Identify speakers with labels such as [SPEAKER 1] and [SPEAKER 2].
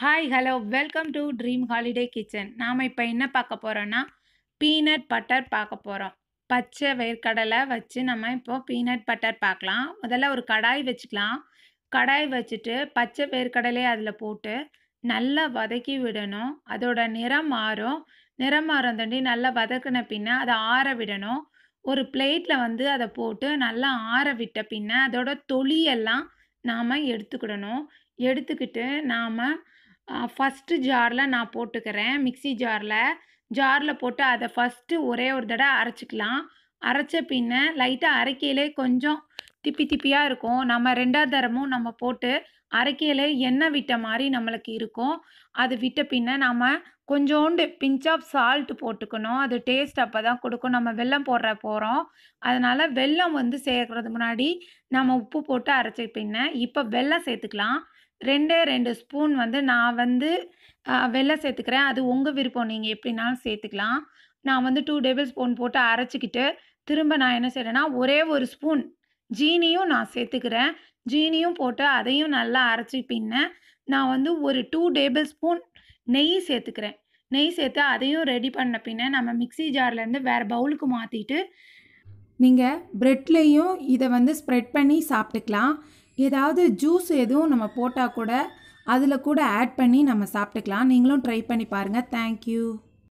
[SPEAKER 1] hi hello welcome to dream holiday kitchen நாம் இப்போ என்ன பார்க்க போகிறோன்னா பீனட் பட்டர் பார்க்க போகிறோம் பச்சை வேர்க்கடலை வச்சு நம்ம இப்போது பீனட் பட்டர் பார்க்கலாம் முதல்ல ஒரு கடாய் வச்சுக்கலாம் கடாய் வச்சுட்டு பச்சை வேர்க்கடலையை அதில் போட்டு நல்லா வதக்கி விடணும் அதோட நிறம் மாறும் நிறம் மாறும் தண்டி நல்லா வதக்கின பின்ன அதை ஆற விடணும் ஒரு பிளேட்டில் வந்து அதை போட்டு நல்லா ஆற விட்ட பின்ன அதோட தொளியெல்லாம் நாம் எடுத்துக்கிடணும் எடுத்துக்கிட்டு நாம் ஃபஸ்ட்டு ஜாரில் நான் போட்டுக்கிறேன் மிக்சி ஜாரில் ஜாரில் போட்டு அதை ஃபஸ்ட்டு ஒரே ஒரு தடவை அரைச்சிக்கலாம் அரைச்ச பின்ன லைட்டாக அரைக்கையிலே கொஞ்சம் திப்பி திப்பியாக இருக்கும் நம்ம ரெண்டாவது தரமும் நம்ம போட்டு அரைக்கையில் எண்ணெய் விட்ட மாதிரி நம்மளுக்கு இருக்கும் அது விட்ட பின்ன நம்ம கொஞ்சோண்டு பிஞ்ச் ஆஃப் சால்ட் போட்டுக்கணும் அது டேஸ்ட் அப்போ தான் கொடுக்கும் நம்ம வெல்லம் போடுற போகிறோம் அதனால் வெல்லம் வந்து சேர்க்குறது முன்னாடி நம்ம உப்பு போட்டு அரைச்ச பின்ன இப்போ வெல்லம் சேர்த்துக்கலாம் ரெண்டே ரெண்டு ஸ்பூன் வந்து நான் வந்து வெள்ளை சேர்த்துக்கிறேன் அது உங்கள் விருப்பம் நீங்கள் எப்படினாலும் சேர்த்துக்கலாம் நான் வந்து டூ டேபிள் ஸ்பூன் போட்டு அரைச்சிக்கிட்டு திரும்ப நான் என்ன செய்கிறேன்னா ஒரே ஒரு ஸ்பூன் ஜீனியும் நான் சேர்த்துக்கிறேன் ஜீனியும் போட்டு அதையும் நல்லா அரைச்சி பின்ன நான் வந்து ஒரு டூ டேபிள் ஸ்பூன் நெய் சேர்த்துக்கிறேன் நெய் சேர்த்து அதையும் ரெடி பண்ண பின்ன நம்ம மிக்சி ஜார்லேருந்து வேறு பவுலுக்கு மாற்றிட்டு நீங்கள் ப்ரெட்லேயும் இதை வந்து ஸ்ப்ரெட் பண்ணி சாப்பிட்டுக்கலாம் ஏதாவது ஜூஸ் எதுவும் நம்ம போட்டால் கூட அதில் கூட ஆட் பண்ணி நம்ம சாப்பிட்டுக்கலாம் நீங்களும் ட்ரை பண்ணி பாருங்கள் தேங்க்யூ